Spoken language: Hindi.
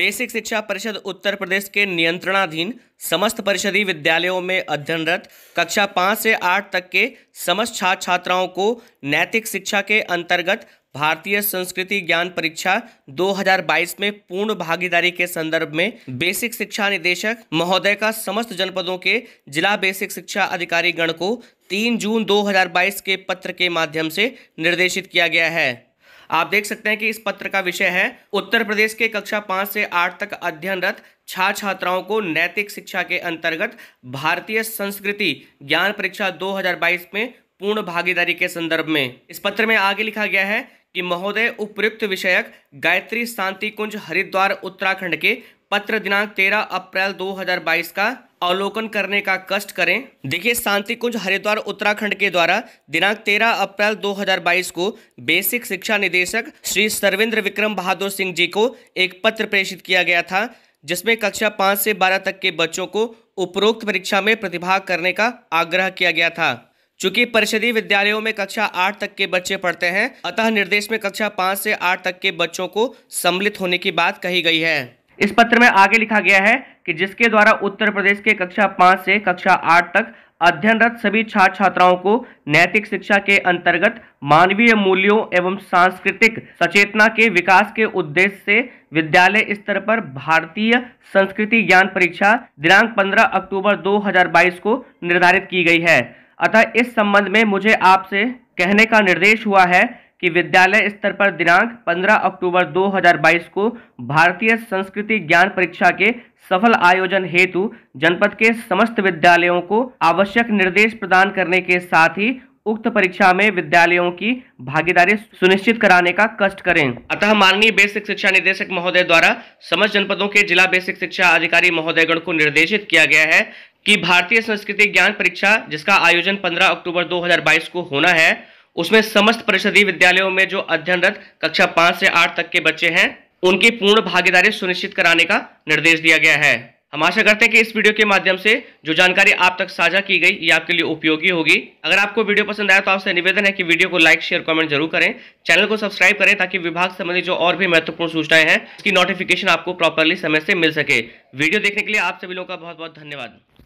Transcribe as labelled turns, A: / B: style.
A: बेसिक शिक्षा परिषद उत्तर प्रदेश के नियंत्रणाधीन समस्त परिषदीय विद्यालयों में अध्ययनरत कक्षा पाँच से आठ तक के समस्त छात्र छात्राओं को नैतिक शिक्षा के अंतर्गत भारतीय संस्कृति ज्ञान परीक्षा 2022 में पूर्ण भागीदारी के संदर्भ में बेसिक शिक्षा निदेशक महोदय का समस्त जनपदों के जिला बेसिक शिक्षा अधिकारी गण को 3 जून 2022 के पत्र के माध्यम से निर्देशित किया गया है आप देख सकते हैं कि इस पत्र का विषय है उत्तर प्रदेश के कक्षा पांच से आठ तक अध्ययनरत छात्र छात्राओं को नैतिक शिक्षा के अंतर्गत भारतीय संस्कृति ज्ञान परीक्षा 2022 में पूर्ण भागीदारी के संदर्भ में इस पत्र में आगे लिखा गया है कि महोदय उपयुक्त विषयक गायत्री शांति कुंज हरिद्वार उत्तराखंड के पत्र दिनांक 13 अप्रैल 2022 का अवलोकन करने का कष्ट करें देखिए शांति कुंज हरिद्वार उत्तराखंड के द्वारा दिनांक 13 अप्रैल 2022 को बेसिक शिक्षा निदेशक श्री सर्वेंद्र विक्रम बहादुर सिंह जी को एक पत्र प्रेषित किया गया था जिसमें कक्षा पाँच से बारह तक के बच्चों को उपरोक्त परीक्षा में प्रतिभाग करने का आग्रह किया गया था चूंकि परिषदीय विद्यालयों में कक्षा आठ तक के बच्चे पढ़ते हैं अतः निर्देश में कक्षा पाँच से आठ तक के बच्चों को सम्मिलित होने की बात कही गई है इस पत्र में आगे लिखा गया है कि जिसके द्वारा उत्तर प्रदेश के कक्षा पाँच से कक्षा आठ तक अध्ययनरत सभी छात्र छात्राओं को नैतिक शिक्षा के अंतर्गत मानवीय मूल्यों एवं सांस्कृतिक सचेतना के विकास के उद्देश्य से विद्यालय स्तर पर भारतीय संस्कृति ज्ञान परीक्षा दिनांक 15 अक्टूबर 2022 को निर्धारित की गई है अतः इस संबंध में मुझे आपसे कहने का निर्देश हुआ है कि विद्यालय स्तर पर दिनांक 15 अक्टूबर 2022 को भारतीय संस्कृति ज्ञान परीक्षा के सफल आयोजन हेतु जनपद के समस्त विद्यालयों को आवश्यक निर्देश प्रदान करने के साथ ही उक्त परीक्षा में विद्यालयों की भागीदारी सुनिश्चित कराने का कष्ट करें अतः माननीय बेसिक शिक्षा निदेशक महोदय द्वारा समस्त जनपदों के जिला बेसिक शिक्षा अधिकारी महोदयगण को निर्देशित किया गया है कि भारतीय संस्कृति ज्ञान परीक्षा जिसका आयोजन 15 अक्टूबर 2022 को होना है उसमें समस्त परिषदीय विद्यालयों में जो अध्ययनरत कक्षा पांच से आठ तक के बच्चे हैं उनकी पूर्ण भागीदारी सुनिश्चित कराने का निर्देश दिया गया है हम आशा करते हैं कि इस वीडियो के माध्यम से जो जानकारी आप तक साझा की गई ये आपके लिए उपयोगी होगी अगर आपको वीडियो पसंद आया तो आपसे निवेदन है कि वीडियो को लाइक शेयर कमेंट जरूर करें चैनल को सब्सक्राइब करें ताकि विभाग संबंधी जो और भी महत्वपूर्ण सूचनाएं हैं उसकी नोटिफिकेशन आपको प्रॉपरली समय से मिल सके वीडियो देखने के लिए आप सभी लोगों का बहुत बहुत धन्यवाद